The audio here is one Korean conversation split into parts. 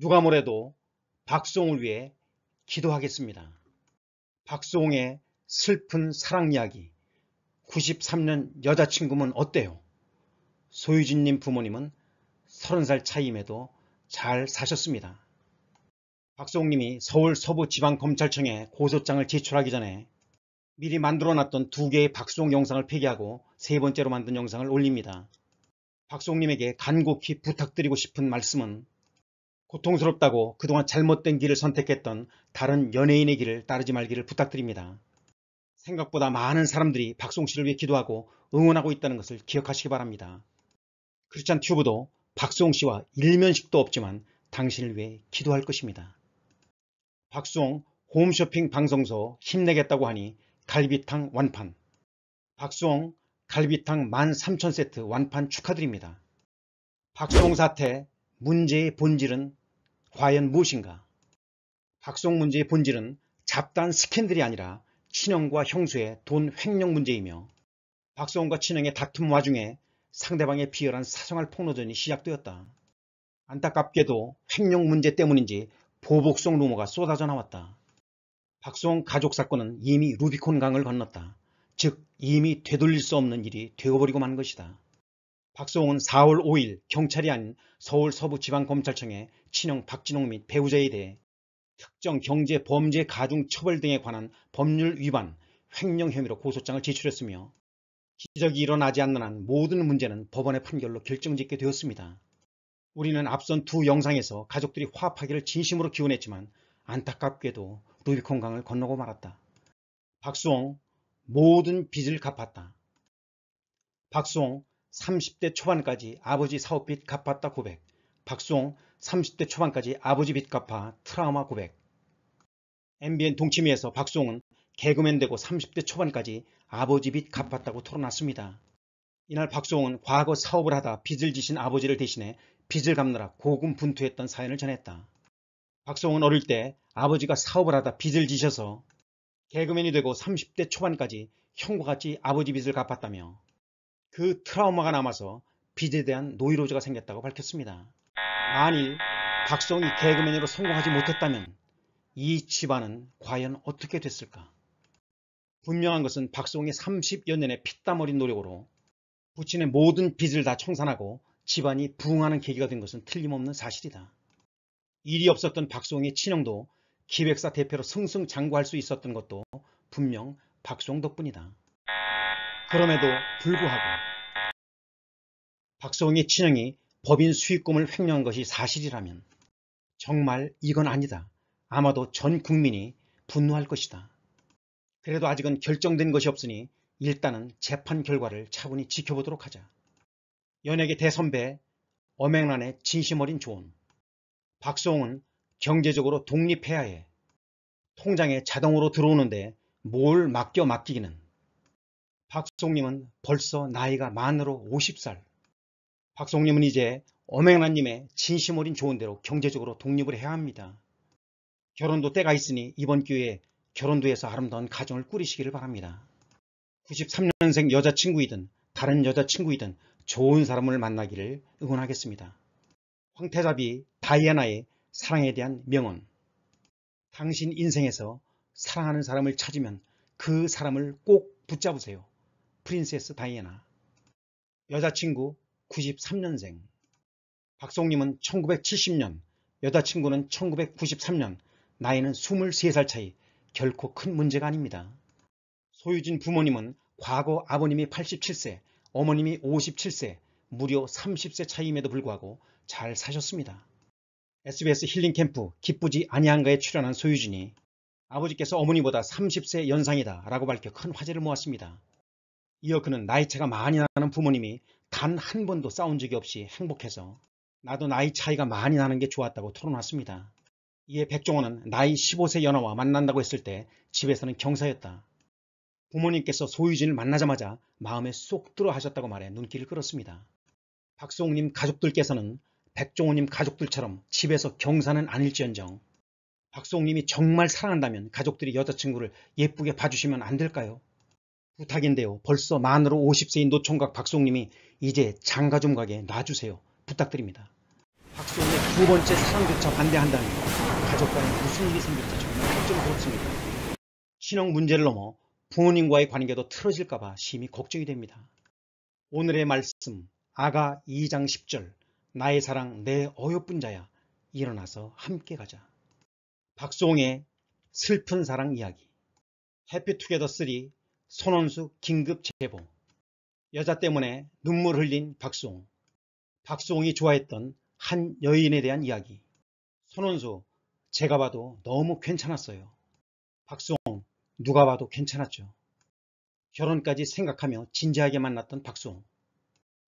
누가 뭐래도 박송을 위해 기도하겠습니다. 박송의 슬픈 사랑 이야기 93년 여자친구는 어때요? 소유진님 부모님은 30살 차임에도 잘 사셨습니다. 박송님이 서울 서부지방검찰청에 고소장을 제출하기 전에 미리 만들어놨던 두 개의 박송 영상을 폐기하고 세 번째로 만든 영상을 올립니다. 박송님에게 간곡히 부탁드리고 싶은 말씀은 고통스럽다고 그동안 잘못된 길을 선택했던 다른 연예인의 길을 따르지 말기를 부탁드립니다. 생각보다 많은 사람들이 박송 씨를 위해 기도하고 응원하고 있다는 것을 기억하시기 바랍니다. 크리스찬 튜브도 박수홍 씨와 일면식도 없지만 당신을 위해 기도할 것입니다. 박수홍 홈쇼핑 방송소 힘내겠다고 하니 갈비탕 완판 박수홍 갈비탕 13,000세트 완판 축하드립니다. 박수홍 사태 문제의 본질은 과연 무엇인가? 박송 문제의 본질은 잡단 스캔들이 아니라 친형과 형수의 돈 횡령 문제이며 박성훈과 친형의 다툼 와중에 상대방의 비열한 사생활 폭로전이 시작되었다. 안타깝게도 횡령 문제 때문인지 보복성 루머가 쏟아져 나왔다. 박성훈 가족 사건은 이미 루비콘 강을 건넜다. 즉 이미 되돌릴 수 없는 일이 되어버리고 만 것이다. 박소홍은 4월 5일 경찰이 아닌 서울 서부지방검찰청의 친형 박진홍 및 배우자에 대해 특정 경제 범죄 가중 처벌 등에 관한 법률 위반 횡령 혐의로 고소장을 제출했으며 기적이 일어나지 않는 한 모든 문제는 법원의 판결로 결정짓게 되었습니다. 우리는 앞선 두 영상에서 가족들이 화합하기를 진심으로 기원했지만 안타깝게도 루비콘강을 건너고 말았다. 박수홍 모든 빚을 갚았다. 박수홍 30대 초반까지 아버지 사업빚 갚았다 고백 박수홍 30대 초반까지 아버지 빚 갚아 트라우마 고백 MBN 동치미에서 박수홍은 개그맨 되고 30대 초반까지 아버지 빚 갚았다고 토론했습니다. 이날 박수홍은 과거 사업을 하다 빚을 지신 아버지를 대신해 빚을 갚느라 고군분투했던 사연을 전했다. 박수홍은 어릴 때 아버지가 사업을 하다 빚을 지셔서 개그맨이 되고 30대 초반까지 형과 같이 아버지 빚을 갚았다며 그 트라우마가 남아서 빚에 대한 노이로제가 생겼다고 밝혔습니다. 만일 박수홍이 개그맨으로 성공하지 못했다면 이 집안은 과연 어떻게 됐을까? 분명한 것은 박수홍이 30여 년의 피땀 어린 노력으로 부친의 모든 빚을 다 청산하고 집안이 부흥하는 계기가 된 것은 틀림없는 사실이다. 일이 없었던 박수홍의 친형도 기획사 대표로 승승장구할 수 있었던 것도 분명 박수홍 덕분이다. 그럼에도 불구하고 박성웅의 친형이 법인 수익금을 횡령한 것이 사실이라면 정말 이건 아니다. 아마도 전 국민이 분노할 것이다. 그래도 아직은 결정된 것이 없으니 일단은 재판 결과를 차분히 지켜보도록 하자. 연예계 대선배 엄행란의 진심 어린 조언 박수홍은 경제적으로 독립해야 해. 통장에 자동으로 들어오는데 뭘 맡겨 맡기기는 박송님은 벌써 나이가 만으로 50살. 박송님은 이제 어맹나님의 진심 어린 좋은 대로 경제적으로 독립을 해야 합니다. 결혼도 때가 있으니 이번 기회에 결혼도 해서 아름다운 가정을 꾸리시기를 바랍니다. 93년생 여자친구이든 다른 여자친구이든 좋은 사람을 만나기를 응원하겠습니다. 황태자비 다이애나의 사랑에 대한 명언 당신 인생에서 사랑하는 사람을 찾으면 그 사람을 꼭 붙잡으세요. 프린세스 다이애나 여자친구 93년생 박송님은 1970년 여자친구는 1993년 나이는 23살 차이 결코 큰 문제가 아닙니다. 소유진 부모님은 과거 아버님이 87세 어머님이 57세 무려 30세 차이임에도 불구하고 잘 사셨습니다. SBS 힐링캠프 기쁘지 아니한가에 출연한 소유진이 아버지께서 어머니보다 30세 연상이다 라고 밝혀 큰 화제를 모았습니다. 이어 그는 나이 차가 많이 나는 부모님이 단 한 번도 싸운 적이 없이 행복해서 나도 나이 차이가 많이 나는 게 좋았다고 토론했습니다 이에 백종원은 나이 15세 연하와 만난다고 했을 때 집에서는 경사였다. 부모님께서 소유진을 만나자마자 마음에 쏙 들어 하셨다고 말해 눈길을 끌었습니다. 박수홍님 가족들께서는 백종원님 가족들처럼 집에서 경사는 아닐지언정 박수홍님이 정말 사랑한다면 가족들이 여자친구를 예쁘게 봐주시면 안 될까요? 부탁인데요. 벌써 만으로 50세인 노총각 박송님이 이제 장가 좀 가게 놔주세요. 부탁드립니다. 박송의 두 번째 사랑조차 반대한다는 가족 간에 무슨 일이 생길지 정말 걱정스럽습니다. 친형 문제를 넘어 부모님과의 관계도 틀어질까봐 심히 걱정이 됩니다. 오늘의 말씀 아가 2장 10절 나의 사랑 내 어여쁜 자야 일어나서 함께 가자. 박송의 슬픈 사랑 이야기 해피투게더 3 손원수 긴급 제보 여자 때문에 눈물 흘린 박수홍 박수홍이 좋아했던 한 여인에 대한 이야기 손원수 제가 봐도 너무 괜찮았어요 박수홍 누가 봐도 괜찮았죠 결혼까지 생각하며 진지하게 만났던 박수홍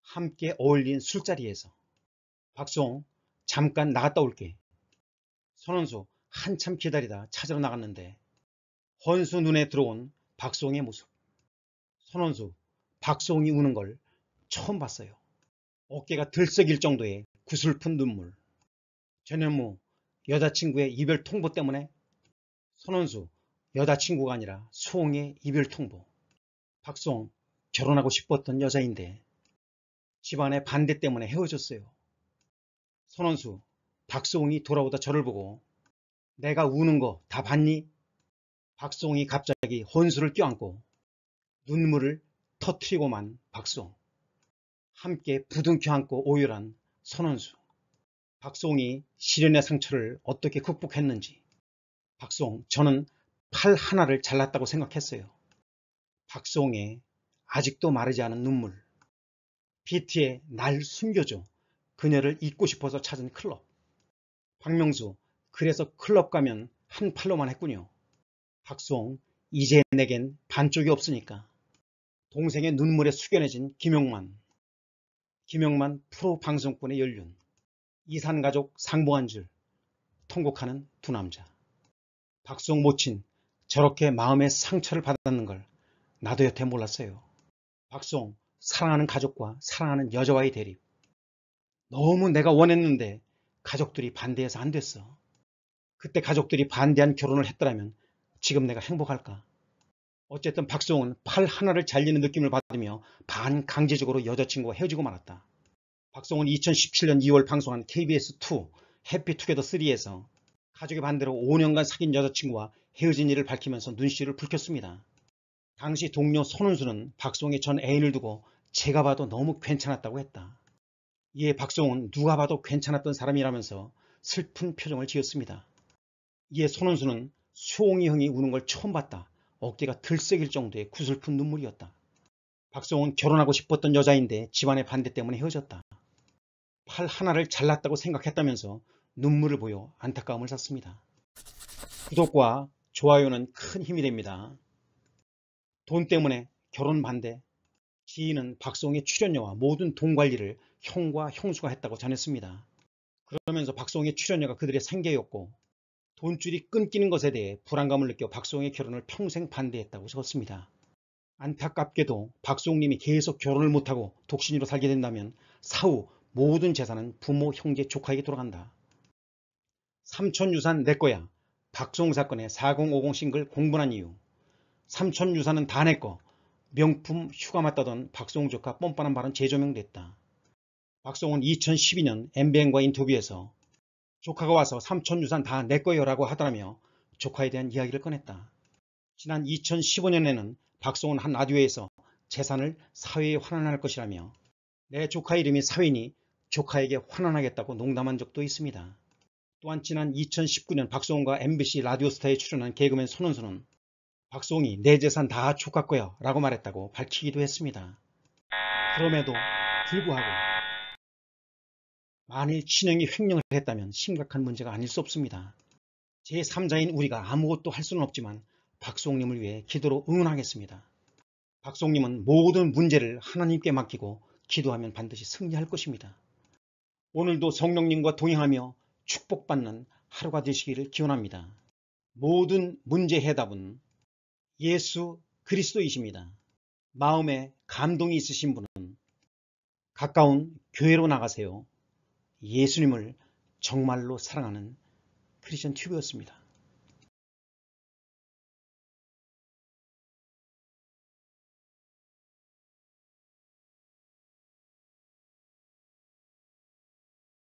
함께 어울린 술자리에서 박수홍 잠깐 나갔다 올게 손원수 한참 기다리다 찾으러 나갔는데 헌수 눈에 들어온 박수홍의 모습. 선원수, 박수홍이 우는 걸 처음 봤어요. 어깨가 들썩일 정도의 구슬픈 눈물. 전현무, 여자친구의 이별 통보 때문에 선원수, 여자친구가 아니라 수홍의 이별 통보. 박수홍, 결혼하고 싶었던 여자인데 집안의 반대 때문에 헤어졌어요. 선원수, 박수홍이 돌아오다 저를 보고 내가 우는 거 다 봤니? 박송이 갑자기 혼수를 껴안고 눈물을 터트리고만 박송. 함께 부둥켜 안고 오열한 선원수. 박송이 시련의 상처를 어떻게 극복했는지. 박송, 저는 팔 하나를 잘랐다고 생각했어요. 박송의 아직도 마르지 않은 눈물. 비트에날 숨겨줘. 그녀를 잊고 싶어서 찾은 클럽. 박명수, 그래서 클럽 가면 한 팔로만 했군요. 박수홍, 이재은에겐 반쪽이 없으니까. 동생의 눈물에 숙연해진 김용만. 김용만 프로 방송권의 연륜. 이산가족 상봉한 줄. 통곡하는 두 남자. 박수홍 모친 저렇게 마음의 상처를 받았는 걸 나도 여태 몰랐어요. 박수홍 사랑하는 가족과 사랑하는 여자와의 대립. 너무 내가 원했는데 가족들이 반대해서 안 됐어. 그때 가족들이 반대한 결혼을 했더라면 지금 내가 행복할까? 어쨌든 박수홍은 팔 하나를 잘리는 느낌을 받으며 반강제적으로 여자친구와 헤어지고 말았다. 박성훈 2017년 2월 방송한 KBS2 해피투게더3에서 가족의 반대로 5년간 사귄 여자친구와 헤어진 일을 밝히면서 눈씨를 붉혔습니다. 당시 동료 손은수는 박성훈의 전 애인을 두고 제가 봐도 너무 괜찮았다고 했다. 이에 박성훈은 누가 봐도 괜찮았던 사람이라면서 슬픈 표정을 지었습니다. 이에 손은수는 수홍이 형이 우는 걸 처음 봤다. 어깨가 들썩일 정도의 구슬픈 눈물이었다. 박성훈 결혼하고 싶었던 여자인데 집안의 반대 때문에 헤어졌다. 팔 하나를 잘랐다고 생각했다면서 눈물을 보여 안타까움을 샀습니다. 구독과 좋아요는 큰 힘이 됩니다. 돈 때문에 결혼 반대, 지인은 박성훈의 출연료와 모든 돈 관리를 형과 형수가 했다고 전했습니다. 그러면서 박성훈의 출연료가 그들의 생계였고 돈줄이 끊기는 것에 대해 불안감을 느껴 박수홍의 결혼을 평생 반대했다고 적었습니다. 안타깝게도 박수홍님이 계속 결혼을 못하고 독신으로 살게 된다면 사후 모든 재산은 부모, 형제, 조카에게 돌아간다. 삼촌 유산 내 거야. 박수홍 사건의 4050 싱글 공분한 이유. 삼촌 유산은 다 내 거. 명품 휴가 맞다던 박수홍 조카 뻔뻔한 발언 재조명됐다. 박수홍은 2012년 MBN과 인터뷰에서 조카가 와서 삼촌 유산 다 내 거요라고 하더라며 조카에 대한 이야기를 꺼냈다. 지난 2015년에는 박성은한 라디오에서 재산을 사회에 환원할 것이라며 내 조카 이름이 사회니 조카에게 환원하겠다고 농담한 적도 있습니다. 또한 지난 2019년 박성훈과 MBC 라디오스타에 출연한 개그맨 손은수는 박성훈이 내 재산 다 조카 거야 라고 말했다고 밝히기도 했습니다. 그럼에도 불구하고 만일 친형이 횡령을 했다면 심각한 문제가 아닐 수 없습니다. 제3자인 우리가 아무것도 할 수는 없지만 박송님을 위해 기도로 응원하겠습니다. 박송님은 모든 문제를 하나님께 맡기고 기도하면 반드시 승리할 것입니다. 오늘도 성령님과 동행하며 축복받는 하루가 되시기를 기원합니다. 모든 문제 해답은 예수 그리스도이십니다. 마음에 감동이 있으신 분은 가까운 교회로 나가세요. 예수님을 정말로 사랑하는 크리스천 튜브였습니다.